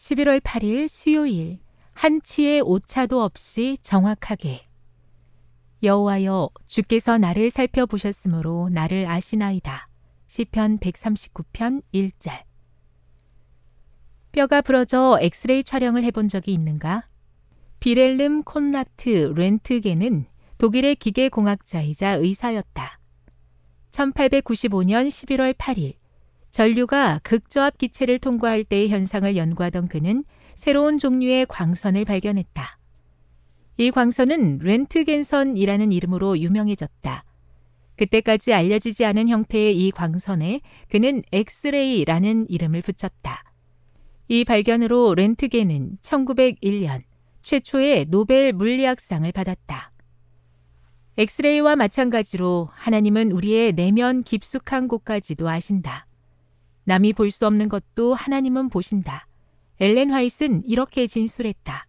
11월 8일 수요일 한치의 오차도 없이 정확하게 여호와여 주께서 나를 살펴보셨으므로 나를 아시나이다. 시편 139편 1절 뼈가 부러져 엑스레이 촬영을 해본 적이 있는가? 비렐름 콘라트 렌트게는 독일의 기계공학자이자 의사였다. 1895년 11월 8일 전류가 극저압 기체를 통과할 때의 현상을 연구하던 그는 새로운 종류의 광선을 발견했다. 이 광선은 렌트겐선이라는 이름으로 유명해졌다. 그때까지 알려지지 않은 형태의 이 광선에 그는 엑스레이라는 이름을 붙였다. 이 발견으로 렌트겐은 1901년 최초의 노벨 물리학상을 받았다. 엑스레이와 마찬가지로 하나님은 우리의 내면 깊숙한 곳까지도 아신다. 남이 볼 수 없는 것도 하나님은 보신다. 엘렌 화이트는 이렇게 진술했다.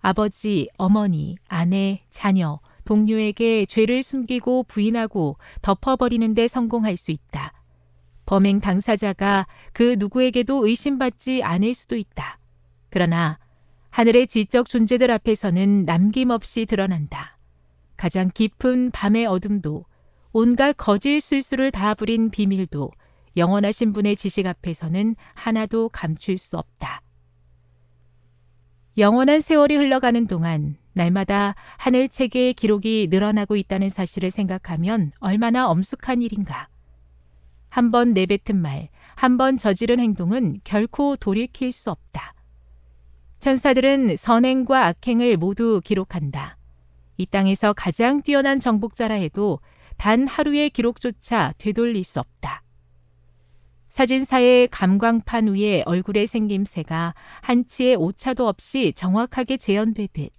아버지, 어머니, 아내, 자녀, 동료에게 죄를 숨기고 부인하고 덮어버리는 데 성공할 수 있다. 범행 당사자가 그 누구에게도 의심받지 않을 수도 있다. 그러나 하늘의 지적 존재들 앞에서는 남김없이 드러난다. 가장 깊은 밤의 어둠도 온갖 거짓 술수를 다 부린 비밀도 영원하신 분의 지식 앞에서는 하나도 감출 수 없다. 영원한 세월이 흘러가는 동안 날마다 하늘 책의 기록이 늘어나고 있다는 사실을 생각하면 얼마나 엄숙한 일인가. 한 번 내뱉은 말, 한 번 저지른 행동은 결코 돌이킬 수 없다. 천사들은 선행과 악행을 모두 기록한다. 이 땅에서 가장 뛰어난 정복자라 해도 단 하루의 기록조차 되돌릴 수 없다. 사진사의 감광판 위에 얼굴의 생김새가 한치의 오차도 없이 정확하게 재현되듯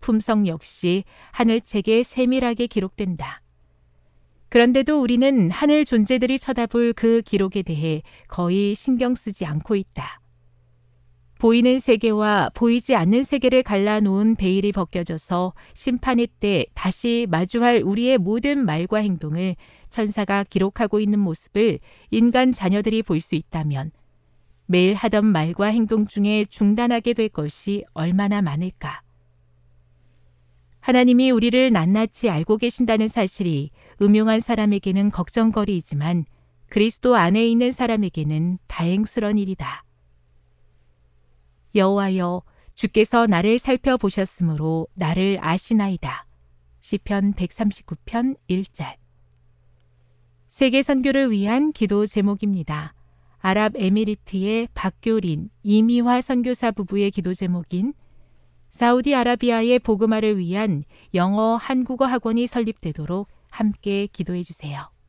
품성 역시 하늘책에 세밀하게 기록된다. 그런데도 우리는 하늘 존재들이 쳐다볼 그 기록에 대해 거의 신경 쓰지 않고 있다. 보이는 세계와 보이지 않는 세계를 갈라놓은 베일이 벗겨져서 심판의 때 다시 마주할 우리의 모든 말과 행동을 천사가 기록하고 있는 모습을 인간 자녀들이 볼 수 있다면 매일 하던 말과 행동 중에 중단하게 될 것이 얼마나 많을까? 하나님이 우리를 낱낱이 알고 계신다는 사실이 음흉한 사람에게는 걱정거리이지만 그리스도 안에 있는 사람에게는 다행스런 일이다. 여호와여 주께서 나를 살펴보셨으므로 나를 아시나이다. 시편 139편 1절 세계 선교를 위한 기도 제목입니다. 아랍에미리트의 박교린, 이미화 선교사 부부의 기도 제목인 사우디아라비아의 보그마를 위한 영어 한국어 학원이 설립되도록 함께 기도해 주세요.